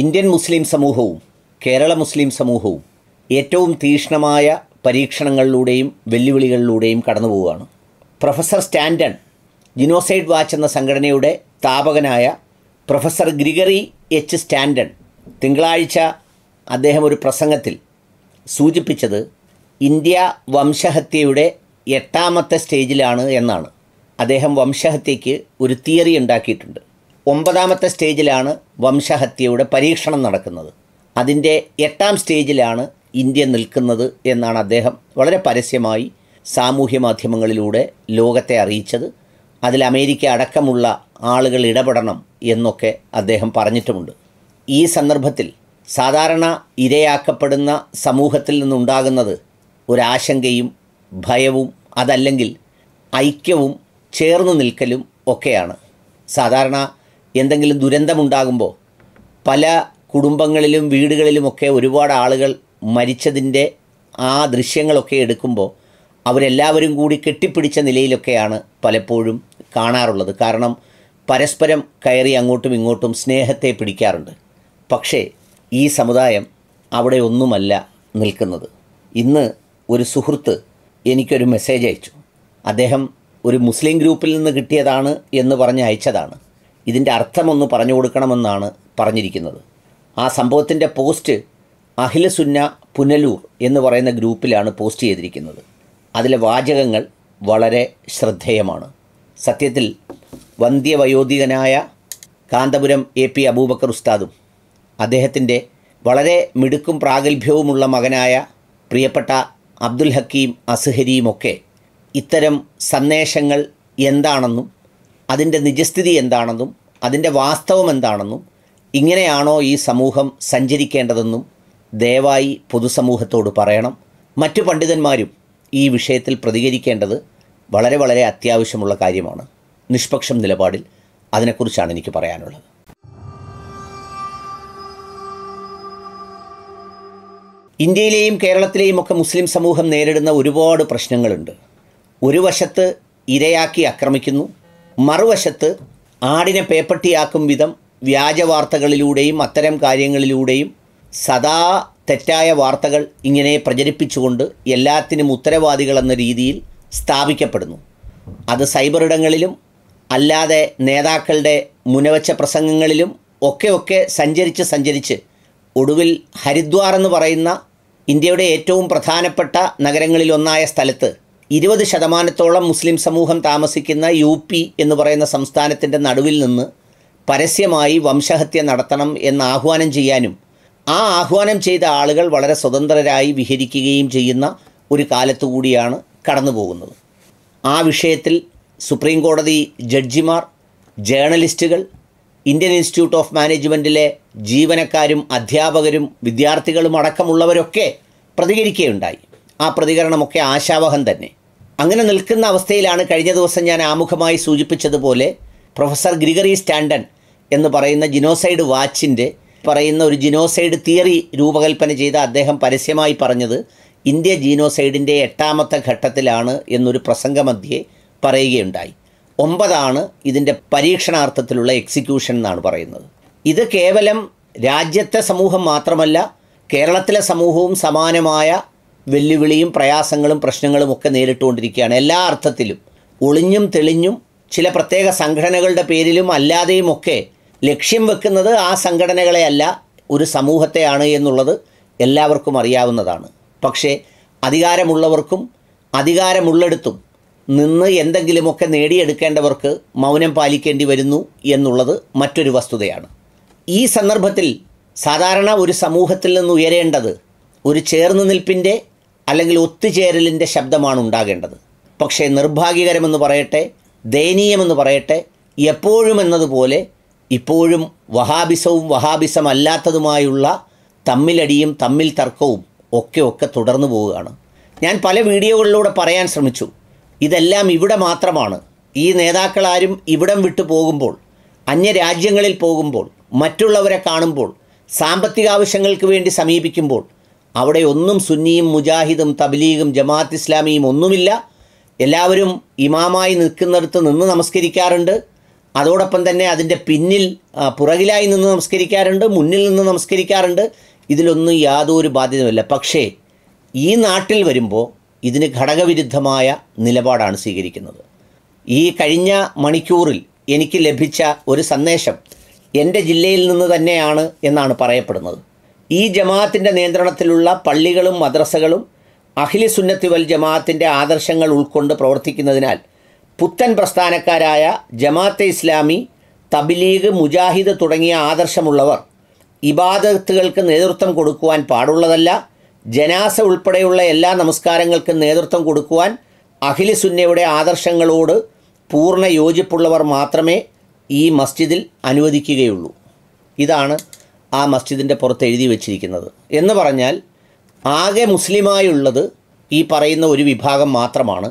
Indian Muslim സമൂഹവും കേരള മുസ്ലിം സമൂഹവും ഏറ്റവും തീക്ഷ്ണമായ പരീക്ഷണങ്ങളിലൂടെയും വെല്ലുവിളികളിലൂടെയും കടന്നു പോവുകയാണ് പ്രൊഫസർ സ്റ്റാൻഡൺ ജിനോസൈഡ് വാച്ച് എന്ന സംഘടനയുടെ സ്ഥാപകനായ പ്രൊഫസർ ഗ്രിഗറി എച്ച് സ്റ്റാൻഡൺ തിങ്കളാഴ്ച അദ്ദേഹം ഒരു പ്രസംഗത്തിൽ സൂചിപ്പിച്ചത് ഇന്ത്യ വംശഹത്യയുടെ എട്ടാമത്തെ സ്റ്റേജിലാണ് എന്നാണ് അദ്ദേഹം വംശഹത്യയ്ക്ക് ഒരു തിയറി ഉണ്ടാക്കിയിട്ടുണ്ട് ഒമ്പതാമത്തെ സ്റ്റേജിലാണ് വംശഹത്യയുടെ പരീക്ഷണം നടക്കുന്നത് അതിൻ്റെ എട്ടാം സ്റ്റേജിലാണ് ഇന്ത്യ നിൽക്കുന്നത് എന്നാണ് അദ്ദേഹം വളരെ പരസ്യമായി സാമൂഹ്യ മാധ്യമങ്ങളിലൂടെ ലോകത്തെ അറിയിച്ചത് അതിൽ അമേരിക്ക അടക്കമുള്ള ആളുകൾ ഇടപെടണം എന്നൊക്കെ അദ്ദേഹം പറഞ്ഞിട്ടുമുണ്ട് ഈ സന്ദർഭത്തിൽ സാധാരണ ഇരയാക്കപ്പെടുന്ന സമൂഹത്തിൽ നിന്നുണ്ടാകുന്നത് ഒരാശങ്കയും ഭയവും അതല്ലെങ്കിൽ ഐക്യവും ചേർന്ന് നിൽക്കലും ഒക്കെയാണ് സാധാരണ എന്തെങ്കിലും ദുരന്തമുണ്ടാകുമ്പോൾ പല കുടുംബങ്ങളിലും വീടുകളിലുമൊക്കെ ഒരുപാട് ആളുകൾ മരിച്ചതിൻ്റെ ആ ദൃശ്യങ്ങളൊക്കെ എടുക്കുമ്പോൾ അവരെല്ലാവരും കൂടി കെട്ടിപ്പിടിച്ച നിലയിലൊക്കെയാണ് പലപ്പോഴും കാണാറുള്ളത് കാരണം പരസ്പരം കയറി അങ്ങോട്ടും ഇങ്ങോട്ടും സ്നേഹത്തെ പിടിക്കാറുണ്ട് പക്ഷേ ഈ സമുദായം അവിടെ ഒന്നുമല്ല നിൽക്കുന്നത് ഇന്ന് ഒരു സുഹൃത്ത് എനിക്കൊരു മെസ്സേജ് അയച്ചു അദ്ദേഹം ഒരു മുസ്ലിം ഗ്രൂപ്പിൽ നിന്ന് കിട്ടിയതാണ് എന്ന് പറഞ്ഞ് അയച്ചതാണ് ഇതിൻ്റെ അർത്ഥമൊന്ന് പറഞ്ഞു കൊടുക്കണമെന്നാണ് പറഞ്ഞിരിക്കുന്നത് ആ സംഭവത്തിൻ്റെ പോസ്റ്റ് അഖിലസുന്ന പുനലൂർ എന്ന് പറയുന്ന ഗ്രൂപ്പിലാണ് പോസ്റ്റ് ചെയ്തിരിക്കുന്നത് അതിലെ വാചകങ്ങൾ വളരെ ശ്രദ്ധേയമാണ് സത്യത്തിൽ വന്ധ്യവയോധികനായ കാന്തപുരം എ പി അബൂബക്കർ ഉസ്താദും അദ്ദേഹത്തിൻ്റെ വളരെ മിടുക്കും പ്രാഗൽഭ്യവുമുള്ള മകനായ പ്രിയപ്പെട്ട അബ്ദുൽ ഹക്കീം അസ്ഹരിയുമൊക്കെ ഇത്തരം സന്ദേശങ്ങൾ എന്താണെന്നും അതിൻ്റെ നിജസ്ഥിതി എന്താണെന്നും അതിൻ്റെ വാസ്തവം എന്താണെന്നും ഇങ്ങനെയാണോ ഈ സമൂഹം സഞ്ചരിക്കേണ്ടതെന്നും ദയവായി പൊതുസമൂഹത്തോട് പറയണം മറ്റു പണ്ഡിതന്മാരും ഈ വിഷയത്തിൽ പ്രതികരിക്കേണ്ടത് വളരെ വളരെ അത്യാവശ്യമുള്ള കാര്യമാണ് നിഷ്പക്ഷം നിലപാടിൽ അതിനെക്കുറിച്ചാണ് എനിക്ക് പറയാനുള്ളത് ഇന്ത്യയിലെയും കേരളത്തിലെയും ഒക്കെ മുസ്ലിം സമൂഹം നേരിടുന്ന ഒരുപാട് പ്രശ്നങ്ങളുണ്ട് ഒരു വശത്ത് ഇരയാക്കി ആക്രമിക്കുന്നു മറുവശത്ത് ആടിനെ പേപ്പട്ടിയാക്കും വിധം വ്യാജ വാർത്തകളിലൂടെയും അത്തരം കാര്യങ്ങളിലൂടെയും സദാ തെറ്റായ വാർത്തകൾ ഇങ്ങനെ പ്രചരിപ്പിച്ചുകൊണ്ട് എല്ലാത്തിനും ഉത്തരവാദികളെന്ന രീതിയിൽ സ്ഥാപിക്കപ്പെടുന്നു അത് സൈബർ ഇടങ്ങളിലും അല്ലാതെ നേതാക്കളുടെ മുനവച്ച പ്രസംഗങ്ങളിലും ഒക്കെ ഒക്കെ സഞ്ചരിച്ച് സഞ്ചരിച്ച് ഒടുവിൽ ഹരിദ്വാർ എന്ന് പറയുന്ന ഇന്ത്യയുടെ ഏറ്റവും പ്രധാനപ്പെട്ട നഗരങ്ങളിലൊന്നായ സ്ഥലത്ത് ഇരുപത് ശതമാനത്തോളം മുസ്ലിം സമൂഹം താമസിക്കുന്ന യു പി എന്ന് പറയുന്ന സംസ്ഥാനത്തിൻ്റെ നടുവിൽ നിന്ന് പരസ്യമായി വംശഹത്യ നടത്തണം എന്ന് ആഹ്വാനം ചെയ്യാനും ആ ആഹ്വാനം ചെയ്ത ആളുകൾ വളരെ സ്വതന്ത്രരായി വിഹരിക്കുകയും ചെയ്യുന്ന ഒരു കാലത്തുകൂടിയാണ് കടന്നു പോകുന്നത് ആ വിഷയത്തിൽ സുപ്രീം കോടതി ജഡ്ജിമാർ ജേർണലിസ്റ്റുകൾ ഇന്ത്യൻ ഇൻസ്റ്റിറ്റ്യൂട്ട് ഓഫ് മാനേജ്മെൻറ്റിലെ ജീവനക്കാരും അധ്യാപകരും വിദ്യാർത്ഥികളും അടക്കമുള്ളവരൊക്കെ പ്രതികരിക്കുകയുണ്ടായി ആ പ്രതികരണമൊക്കെ ആശാവഹം തന്നെ അങ്ങനെ നിൽക്കുന്ന അവസ്ഥയിലാണ് കഴിഞ്ഞ ദിവസം ഞാൻ ആമുഖമായി സൂചിപ്പിച്ചതുപോലെ പ്രൊഫസർ ഗ്രിഗറി സ്റ്റാൻഡൺ എന്ന് പറയുന്ന ജിനോസൈഡ് വാച്ചിൻ്റെ പറയുന്ന ഒരു ജിനോസൈഡ് തിയറി രൂപകൽപ്പന ചെയ്ത അദ്ദേഹം പരസ്യമായി പറഞ്ഞത് ഇന്ത്യ ജീനോസൈഡിൻ്റെ എട്ടാമത്തെ ഘട്ടത്തിലാണ് എന്നൊരു പ്രസംഗമധ്യേ പറയുകയുണ്ടായി ഒമ്പതാണ് ഇതിൻ്റെ പരീക്ഷണാർത്ഥത്തിലുള്ള എക്സിക്യൂഷൻ എന്നാണ് പറയുന്നത് ഇത് കേവലം രാജ്യത്തെ സമൂഹം മാത്രമല്ല കേരളത്തിലെ സമൂഹവും സമാനമായ വെല്ലുവിളിയും പ്രയാസങ്ങളും പ്രശ്നങ്ങളും ഒക്കെ നേരിട്ടുകൊണ്ടിരിക്കുകയാണ് എല്ലാ അർത്ഥത്തിലും ഒളിഞ്ഞും തെളിഞ്ഞും ചില പ്രത്യേക സംഘടനകളുടെ പേരിലും അല്ലാതെയും ഒക്കെ ലക്ഷ്യം വെക്കുന്നത് ആ സംഘടനകളെയല്ല ഒരു സമൂഹത്തെയാണ് എന്നുള്ളത് എല്ലാവർക്കും അറിയാവുന്നതാണ് പക്ഷേ അധികാരമുള്ളവർക്കും അധികാരമുള്ളിടത്തും നിന്ന് എന്തെങ്കിലുമൊക്കെ നേടിയെടുക്കേണ്ടവർക്ക് മൗനം പാലിക്കേണ്ടി വരുന്നു എന്നുള്ളത് മറ്റൊരു വസ്തുതയാണ് ഈ സന്ദർഭത്തിൽ സാധാരണ ഒരു സമൂഹത്തിൽ നിന്ന് ഉയരേണ്ടത് ഒരു ചേർന്ന് നിൽപ്പിൻ്റെ അല്ലെങ്കിൽ ഒത്തുചേരലിൻ്റെ ശബ്ദമാണ് ഉണ്ടാകേണ്ടത് പക്ഷേ നിർഭാഗ്യകരമെന്ന് പറയട്ടെ ദയനീയമെന്ന് പറയട്ടെ എപ്പോഴും എന്നതുപോലെ ഇപ്പോഴും വഹാബിസവും വഹാബിസമല്ലാത്തതുമായുള്ള തമ്മിലടിയും തമ്മിൽ തർക്കവും ഒക്കെ ഒക്കെ തുടർന്നു പോവുകയാണ് ഞാൻ പല വീഡിയോകളിലൂടെ പറയാൻ ശ്രമിച്ചു ഇതെല്ലാം ഇവിടെ മാത്രമാണ് ഈ നേതാക്കളാരും ഇവിടം വിട്ടു പോകുമ്പോൾ അന്യരാജ്യങ്ങളിൽ പോകുമ്പോൾ മറ്റുള്ളവരെ കാണുമ്പോൾ സാമ്പത്തിക ആവശ്യങ്ങൾക്ക് വേണ്ടി സമീപിക്കുമ്പോൾ അവിടെ ഒന്നും സുന്നിയും മുജാഹിദും തബ്ലീഗും ജമാഅത്ത് ഇസ്ലാമിയും ഒന്നുമില്ല എല്ലാവരും ഇമാമായി നിൽക്കുന്നിടത്ത് നിന്ന് നമസ്കരിക്കാറുണ്ട് അതോടൊപ്പം തന്നെ അതിൻ്റെ പിന്നിൽ പുറകിലായി നിന്ന് നമസ്കരിക്കാറുണ്ട് മുന്നിൽ നിന്ന് നമസ്കരിക്കാറുണ്ട് ഇതിലൊന്നും യാതൊരു ബാധ്യതയുമില്ല പക്ഷേ ഈ നാട്ടിൽ വരുമ്പോൾ ഇതിന് ഘടകവിരുദ്ധമായ നിലപാടാണ് സ്വീകരിക്കുന്നത് ഈ കഴിഞ്ഞ മണിക്കൂറിൽ എനിക്ക് ലഭിച്ച ഒരു സന്ദേശം എൻ്റെ ജില്ലയിൽ നിന്ന് തന്നെയാണ് എന്നാണ് പറയപ്പെടുന്നത് ഈ ജമാഅത്തിൻ്റെ നിയന്ത്രണത്തിലുള്ള പള്ളികളും മദ്രസകളും അഖിലി സുന്നത്തി വൽ ജമാഅത്തിൻ്റെ ആദർശങ്ങൾ ഉൾക്കൊണ്ട് പ്രവർത്തിക്കുന്നതിനാൽ പുത്തൻ പ്രസ്ഥാനക്കാരായ ജമാഅത്തെ ഇസ്ലാമി തബിലീഗ് മുജാഹിദ് തുടങ്ങിയ ആദർശമുള്ളവർ ഇബാദത്തുകൾക്ക് നേതൃത്വം കൊടുക്കുവാൻ പാടുള്ളതല്ല ജനാസ ഉൾപ്പെടെയുള്ള എല്ലാ നമസ്കാരങ്ങൾക്കും നേതൃത്വം കൊടുക്കുവാൻ അഖിലി സുന്നയുടെ ആദർശങ്ങളോട് പൂർണ്ണ യോജിപ്പുള്ളവർ മാത്രമേ ഈ മസ്ജിദിൽ അനുവദിക്കുകയുള്ളൂ ഇതാണ് ആ മസ്ജിദിൻ്റെ പുറത്ത് എഴുതി വെച്ചിരിക്കുന്നത് എന്ന് പറഞ്ഞാൽ ആകെ മുസ്ലിമായുള്ളത് ഈ പറയുന്ന ഒരു വിഭാഗം മാത്രമാണ്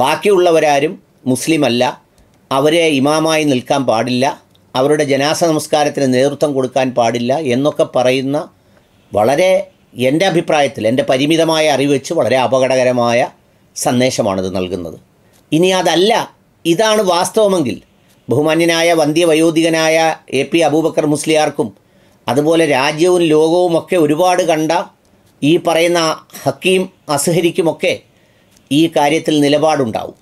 ബാക്കിയുള്ളവരാരും മുസ്ലിമല്ല അവരെ ഇമാമായി നിൽക്കാൻ പാടില്ല അവരുടെ ജനാസ നമസ്കാരത്തിന് നേതൃത്വം കൊടുക്കാൻ പാടില്ല എന്നൊക്കെ പറയുന്ന വളരെ എൻ്റെ അഭിപ്രായത്തിൽ എൻ്റെ പരിമിതമായ അറിവ് വെച്ച് വളരെ അപകടകരമായ സന്ദേശമാണിത് നൽകുന്നത് ഇനി അതല്ല ഇതാണ് വാസ്തവമെങ്കിൽ ബഹുമാന്യനായ വന്ധ്യവയോധികനായ വയോധികനായ എ പി അബൂബക്കർ മുസ്ലിയാർക്കും അതുപോലെ രാജ്യവും ലോകവുമൊക്കെ ഒരുപാട് കണ്ട ഈ പറയുന്ന ഹക്കീം അസഹരിക്കുമൊക്കെ ഈ കാര്യത്തിൽ നിലപാടുണ്ടാവും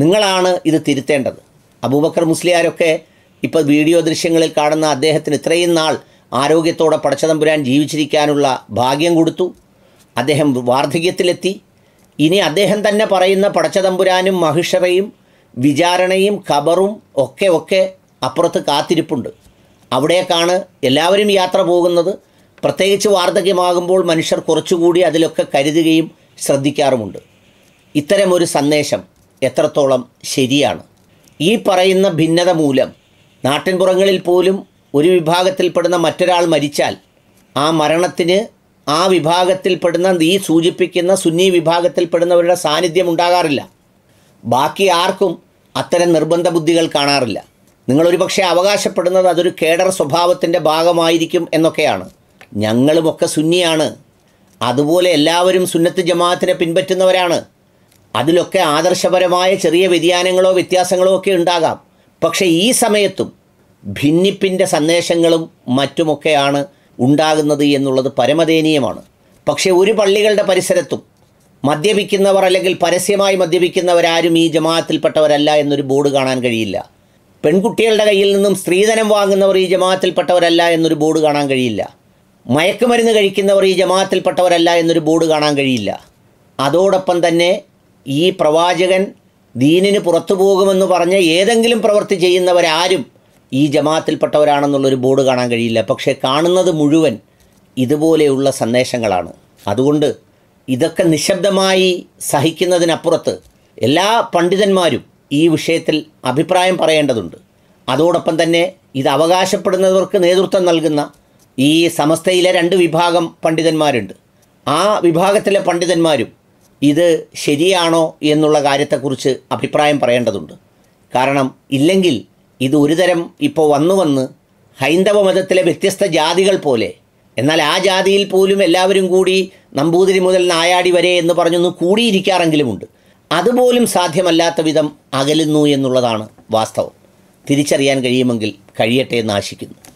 നിങ്ങളാണ് ഇത് തിരുത്തേണ്ടത് അബൂബക്കർ മുസ്ലിയാരൊക്കെ ഇപ്പോൾ വീഡിയോ ദൃശ്യങ്ങളിൽ കാണുന്ന അദ്ദേഹത്തിന് ഇത്രയും നാൾ ആരോഗ്യത്തോടെ പടച്ചതമ്പുരാൻ ജീവിച്ചിരിക്കാനുള്ള ഭാഗ്യം കൊടുത്തു അദ്ദേഹം വാർദ്ധക്യത്തിലെത്തി ഇനി അദ്ദേഹം തന്നെ പറയുന്ന പടച്ചതമ്പുരാനും മഹിഷറയും വിചാരണയും ഖബറും ഒക്കെ ഒക്കെ അപ്പുറത്ത് കാത്തിരിപ്പുണ്ട് അവിടേക്കാണ് എല്ലാവരും യാത്ര പോകുന്നത് പ്രത്യേകിച്ച് വാർദ്ധക്യമാകുമ്പോൾ മനുഷ്യർ കുറച്ചുകൂടി അതിലൊക്കെ കരുതുകയും ശ്രദ്ധിക്കാറുമുണ്ട് ഇത്തരമൊരു സന്ദേശം എത്രത്തോളം ശരിയാണ് ഈ പറയുന്ന ഭിന്നത മൂലം നാട്ടിൻപുറങ്ങളിൽ പോലും ഒരു വിഭാഗത്തിൽപ്പെടുന്ന മറ്റൊരാൾ മരിച്ചാൽ ആ മരണത്തിന് ആ വിഭാഗത്തിൽപ്പെടുന്ന ഈ സൂചിപ്പിക്കുന്ന സുന്നി വിഭാഗത്തിൽപ്പെടുന്നവരുടെ സാന്നിധ്യം ഉണ്ടാകാറില്ല ബാക്കി ആർക്കും അത്തരം നിർബന്ധ ബുദ്ധികൾ കാണാറില്ല നിങ്ങളൊരു പക്ഷേ അവകാശപ്പെടുന്നത് അതൊരു കേഡർ സ്വഭാവത്തിൻ്റെ ഭാഗമായിരിക്കും എന്നൊക്കെയാണ് ഞങ്ങളുമൊക്കെ സുന്നിയാണ് അതുപോലെ എല്ലാവരും സുന്നത്ത് ജമാഅത്തിനെ പിൻപറ്റുന്നവരാണ് അതിലൊക്കെ ആദർശപരമായ ചെറിയ വ്യതിയാനങ്ങളോ വ്യത്യാസങ്ങളോ ഒക്കെ ഉണ്ടാകാം പക്ഷേ ഈ സമയത്തും ഭിന്നിപ്പിൻ്റെ സന്ദേശങ്ങളും മറ്റുമൊക്കെയാണ് ഉണ്ടാകുന്നത് എന്നുള്ളത് പരമദയനീയമാണ് പക്ഷേ ഒരു പള്ളികളുടെ പരിസരത്തും മദ്യപിക്കുന്നവർ അല്ലെങ്കിൽ പരസ്യമായി മദ്യപിക്കുന്നവരാരും ഈ ജമാഅത്തിൽപ്പെട്ടവരല്ല എന്നൊരു ബോർഡ് കാണാൻ കഴിയില്ല പെൺകുട്ടികളുടെ കയ്യിൽ നിന്നും സ്ത്രീധനം വാങ്ങുന്നവർ ഈ ജമാഅത്തിൽപ്പെട്ടവരല്ല എന്നൊരു ബോർഡ് കാണാൻ കഴിയില്ല മയക്കുമരുന്ന് കഴിക്കുന്നവർ ഈ ജമാഅത്തിൽപ്പെട്ടവരല്ല എന്നൊരു ബോർഡ് കാണാൻ കഴിയില്ല അതോടൊപ്പം തന്നെ ഈ പ്രവാചകൻ ദീനിന് പുറത്തു പോകുമെന്ന് പറഞ്ഞ് ഏതെങ്കിലും പ്രവൃത്തി ചെയ്യുന്നവരാരും ഈ ജമാത്തിൽപ്പെട്ടവരാണെന്നുള്ളൊരു ബോർഡ് കാണാൻ കഴിയില്ല പക്ഷേ കാണുന്നത് മുഴുവൻ ഇതുപോലെയുള്ള സന്ദേശങ്ങളാണ് അതുകൊണ്ട് ഇതൊക്കെ നിശബ്ദമായി സഹിക്കുന്നതിനപ്പുറത്ത് എല്ലാ പണ്ഡിതന്മാരും ഈ വിഷയത്തിൽ അഭിപ്രായം പറയേണ്ടതുണ്ട് അതോടൊപ്പം തന്നെ ഇത് അവകാശപ്പെടുന്നവർക്ക് നേതൃത്വം നൽകുന്ന ഈ സമസ്തയിലെ രണ്ട് വിഭാഗം പണ്ഡിതന്മാരുണ്ട് ആ വിഭാഗത്തിലെ പണ്ഡിതന്മാരും ഇത് ശരിയാണോ എന്നുള്ള കാര്യത്തെക്കുറിച്ച് അഭിപ്രായം പറയേണ്ടതുണ്ട് കാരണം ഇല്ലെങ്കിൽ ഇത് ഒരുതരം ഇപ്പോൾ വന്നു വന്ന് ഹൈന്ദവ മതത്തിലെ വ്യത്യസ്ത ജാതികൾ പോലെ എന്നാൽ ആ ജാതിയിൽ പോലും എല്ലാവരും കൂടി നമ്പൂതിരി മുതൽ നായാടി വരെ എന്ന് പറഞ്ഞൊന്ന് കൂടിയിരിക്കാറെങ്കിലുമുണ്ട് അതുപോലും സാധ്യമല്ലാത്ത വിധം അകലുന്നു എന്നുള്ളതാണ് വാസ്തവം തിരിച്ചറിയാൻ കഴിയുമെങ്കിൽ കഴിയട്ടെ എന്ന് ആശിക്കുന്നു